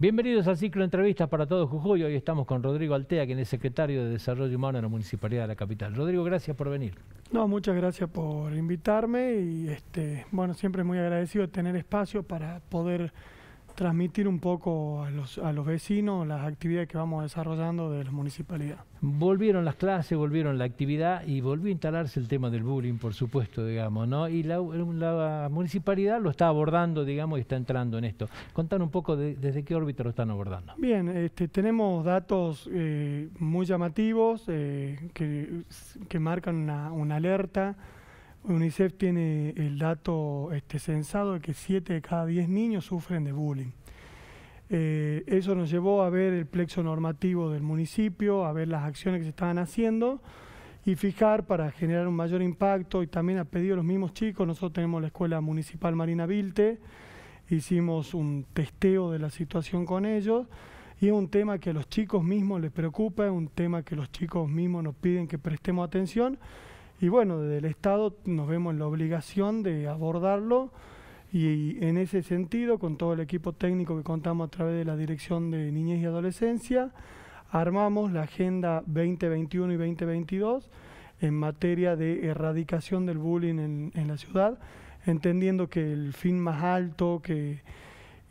Bienvenidos al ciclo de entrevistas para todos Jujuy. Hoy estamos con Rodrigo Altea, quien es secretario de Desarrollo Humano en la Municipalidad de la Capital. Rodrigo, gracias por venir. No, muchas gracias por invitarme y este, bueno, siempre muy agradecido tener espacio para poder transmitir un poco a los, a los vecinos las actividades que vamos desarrollando de la municipalidad. Volvieron las clases, volvieron la actividad y volvió a instalarse el tema del bullying, por supuesto, digamos, ¿no? Y la, municipalidad lo está abordando, digamos, y está entrando en esto. Contar un poco desde qué órbita lo están abordando. Bien, este, tenemos datos eh, muy llamativos eh, que, marcan una, una alerta. UNICEF tiene el dato este, censado de que 7 de cada 10 niños sufren de bullying. Eh, eso nos llevó a ver el plexo normativo del municipio, a ver las acciones que se estaban haciendo y fijar para generar un mayor impacto y también a pedido de los mismos chicos. Nosotros tenemos la Escuela Municipal Marina Vilte, hicimos un testeo de la situación con ellos y es un tema que a los chicos mismos les preocupa, es un tema que los chicos mismos nos piden que prestemos atención y bueno, desde el Estado nos vemos en la obligación de abordarlo y en ese sentido, con todo el equipo técnico que contamos a través de la Dirección de Niñez y Adolescencia, armamos la Agenda 2021 y 2022 en materia de erradicación del bullying en, en la ciudad, entendiendo que el fin más alto que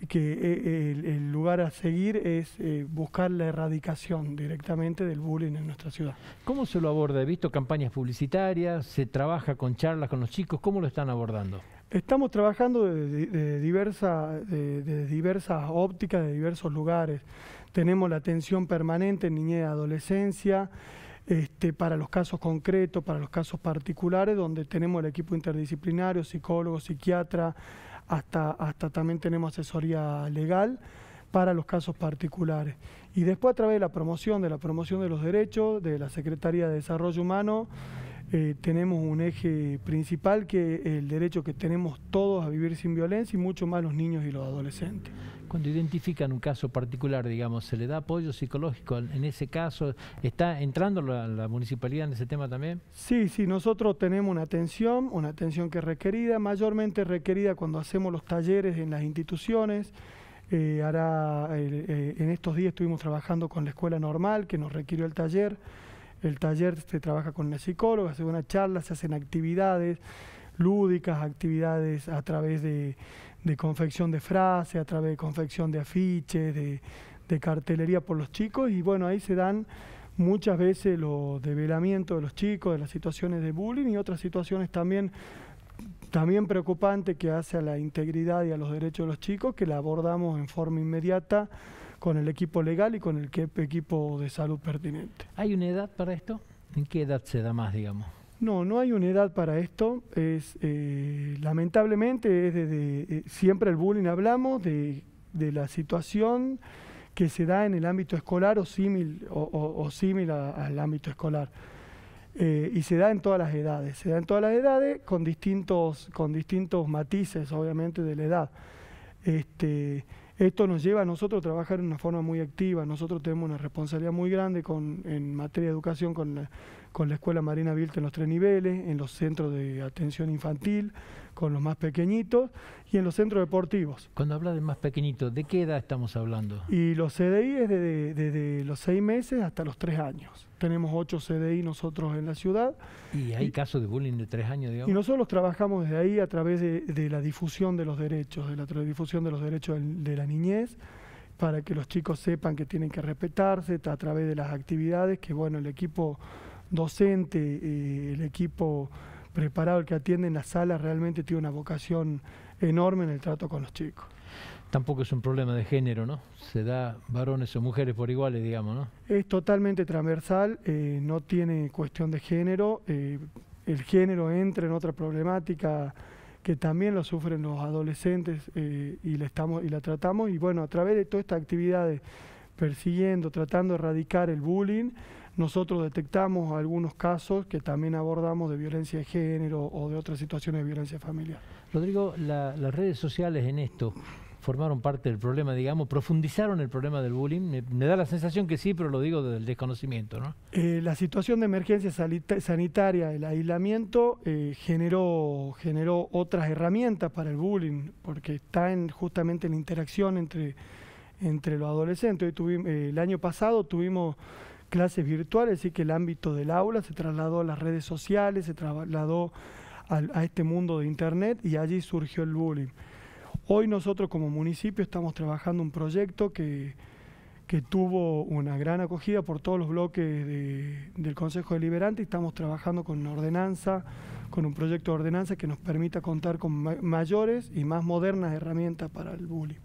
que eh, el, lugar a seguir es eh, buscar la erradicación directamente del bullying en nuestra ciudad. ¿Cómo se lo aborda? He visto campañas publicitarias, se trabaja con charlas con los chicos, ¿cómo lo están abordando? Estamos trabajando de, de, diversas ópticas, de diversos lugares. Tenemos la atención permanente en niñez y adolescencia, este, para los casos concretos, para los casos particulares, donde tenemos el equipo interdisciplinario, psicólogo, psiquiatra, hasta, hasta también tenemos asesoría legal para los casos particulares. Y después a través de la promoción, de la promoción de los derechos, de la Secretaría de Desarrollo Humano, eh, tenemos un eje principal que es el derecho que tenemos todos a vivir sin violencia y mucho más los niños y los adolescentes. Cuando identifican un caso particular, digamos, ¿se le da apoyo psicológico en ese caso? ¿Está entrando la, municipalidad en ese tema también? Sí, sí, nosotros tenemos una atención, una atención que es requerida, mayormente requerida cuando hacemos los talleres en las instituciones. Eh, Ahora, eh, en estos días estuvimos trabajando con la escuela normal que nos requirió el taller. El taller se trabaja con una psicóloga, se una charla, se hacen actividades lúdicas, actividades a través de, confección de frases, a través de confección de afiches, de, cartelería por los chicos y bueno, ahí se dan muchas veces los develamientos de los chicos, de las situaciones de bullying y otras situaciones también, también preocupantes que hace a la integridad y a los derechos de los chicos, que la abordamos en forma inmediata con el equipo legal y con el equipo de salud pertinente. ¿Hay una edad para esto? ¿En qué edad se da más, digamos? No, no hay una edad para esto. Es eh, lamentablemente es desde eh, siempre el bullying hablamos de, la situación que se da en el ámbito escolar o similar o, o, al ámbito escolar. Eh, y se da en todas las edades, se da en todas las edades con distintos, con distintos matices, obviamente, de la edad. Este, esto nos lleva a nosotros a trabajar de una forma muy activa. Nosotros tenemos una responsabilidad muy grande con, en materia de educación con con la Escuela Marina Vilta en los tres niveles, en los centros de atención infantil, con los más pequeñitos y en los centros deportivos. Cuando habla de más pequeñitos, ¿de qué edad estamos hablando? Y los CDI es desde, los seis meses hasta los tres años. Tenemos ocho CDI nosotros en la ciudad. ¿Y hay casos de bullying de tres años, digamos? Y nosotros trabajamos desde ahí a través de, la difusión de los derechos, de la difusión de los derechos de, de la niñez, para que los chicos sepan que tienen que respetarse a través de las actividades que, bueno, el equipo docente, eh, el equipo preparado, el que atiende en la sala, realmente tiene una vocación enorme en el trato con los chicos. Tampoco es un problema de género, ¿no? Se da varones o mujeres por iguales, digamos, ¿no? Es totalmente transversal, eh, no tiene cuestión de género. Eh, el género entra en otra problemática que también lo sufren los adolescentes y, le estamos, y la tratamos. Y bueno, a través de todas estas actividades persiguiendo, tratando de erradicar el bullying. Nosotros detectamos algunos casos que también abordamos de violencia de género o de otras situaciones de violencia familiar. Rodrigo, las redes sociales en esto formaron parte del problema, digamos, profundizaron el problema del bullying. Me, da la sensación que sí, pero lo digo desde el desconocimiento, ¿no? Eh, la situación de emergencia sanitaria, el aislamiento, eh, generó, generó otras herramientas para el bullying, porque está en justamente la interacción entre entre los adolescentes. Tuvimos, eh, el año pasado tuvimos clases virtuales, así que el ámbito del aula se trasladó a las redes sociales, se trasladó a, este mundo de Internet y allí surgió el bullying. Hoy nosotros como municipio estamos trabajando un proyecto que, tuvo una gran acogida por todos los bloques del Consejo Deliberante y estamos trabajando con una ordenanza, con un proyecto de ordenanza que nos permita contar con mayores y más modernas herramientas para el bullying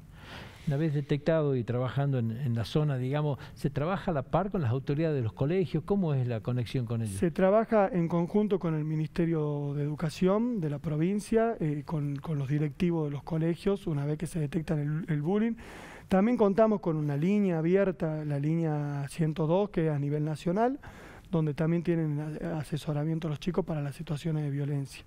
una vez detectado y trabajando en, la zona, digamos, ¿se trabaja a la par con las autoridades de los colegios? ¿Cómo es la conexión con ellos? Se trabaja en conjunto con el Ministerio de Educación de la provincia, eh, con, los directivos de los colegios, una vez que se detecta el, bullying. También contamos con una línea abierta, la línea 102, que es a nivel nacional, donde también tienen asesoramiento los chicos para las situaciones de violencia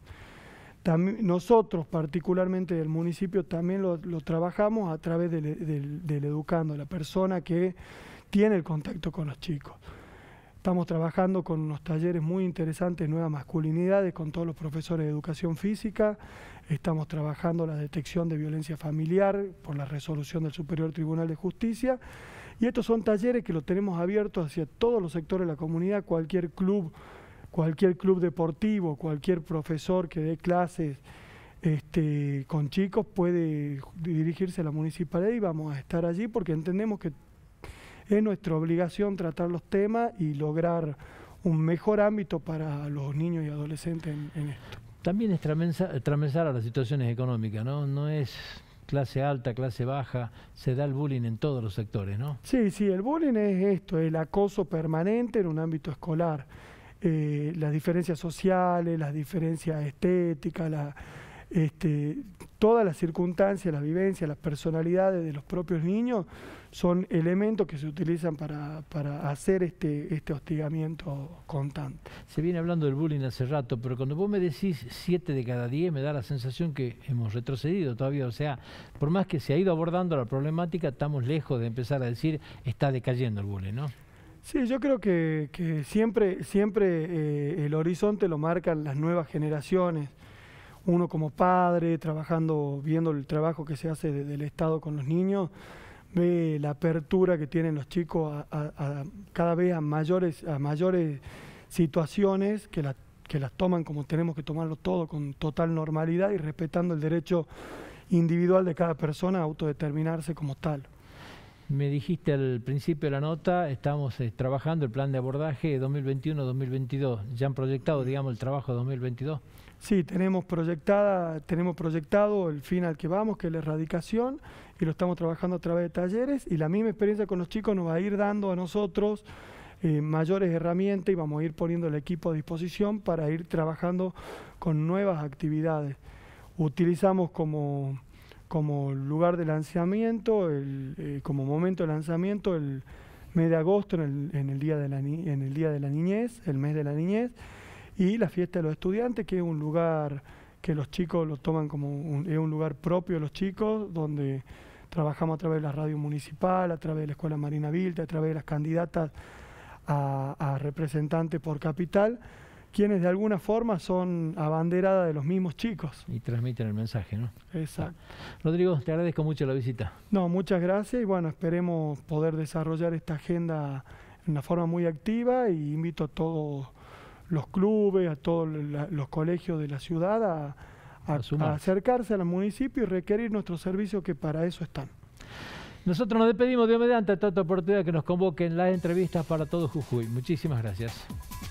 nosotros, particularmente del municipio, también lo, trabajamos a través del, del, educando, la persona que tiene el contacto con los chicos. Estamos trabajando con unos talleres muy interesantes, nuevas masculinidades, con todos los profesores de educación física. Estamos trabajando la detección de violencia familiar por la resolución del Superior Tribunal de Justicia. Y estos son talleres que los tenemos abiertos hacia todos los sectores de la comunidad, cualquier club cualquier club deportivo, cualquier profesor que dé clases este, con chicos puede dirigirse a la municipalidad y vamos a estar allí porque entendemos que es nuestra obligación tratar los temas y lograr un mejor ámbito para los niños y adolescentes en, esto. También es tramesar a las situaciones económicas, ¿no? No es clase alta, clase baja, se da el bullying en todos los sectores, ¿no? Sí, sí, el bullying es esto, el acoso permanente en un ámbito escolar. Eh, las diferencias sociales, las diferencias estéticas, este, todas las circunstancias, las vivencias, las personalidades de los propios niños son elementos que se utilizan para, hacer este, este, hostigamiento constante. Se viene hablando del bullying hace rato, pero cuando vos me decís 7 de cada 10, me da la sensación que hemos retrocedido todavía. O sea, por más que se ha ido abordando la problemática, estamos lejos de empezar a decir está decayendo el bullying, ¿no? Sí, yo creo que, siempre, siempre eh, el horizonte lo marcan las nuevas generaciones. Uno como padre, trabajando, viendo el trabajo que se hace del Estado con los niños, ve la apertura que tienen los chicos cada vez a mayores, a mayores situaciones que, que las toman como tenemos que tomarlo todo, con total normalidad y respetando el derecho individual de cada persona a autodeterminarse como tal. Me dijiste al principio de la nota, estamos eh, trabajando el plan de abordaje 2021-2022. ¿Ya han proyectado, digamos, el trabajo 2022? Sí, tenemos, proyectada, tenemos proyectado el final que vamos, que es la erradicación, y lo estamos trabajando a través de talleres, y la misma experiencia con los chicos nos va a ir dando a nosotros eh, mayores herramientas y vamos a ir poniendo el equipo a disposición para ir trabajando con nuevas actividades. Utilizamos como como lugar de lanzamiento, eh, como momento de lanzamiento, el mes de agosto, en el, en el día de la Niñez, el mes de la niñez, y la fiesta de los estudiantes, que es un lugar que los chicos lo toman como un, lugar propio de los chicos, donde trabajamos a través de la radio municipal, a través de la Escuela Marina Vilta, a través de las candidatas a representantes por capital quienes de alguna forma son abanderada de los mismos chicos. Y transmiten el mensaje, ¿no? Exacto. Rodrigo, te agradezco mucho la visita. No, muchas gracias y bueno, esperemos poder desarrollar esta agenda de una forma muy activa y invito a todos los clubes, a todos los colegios de la ciudad a, acercarse al municipio y requerir nuestro servicio, que para eso están. Nosotros nos despedimos de mediante tanta oportunidad que nos convoquen las entrevistas para todo Jujuy. Muchísimas gracias.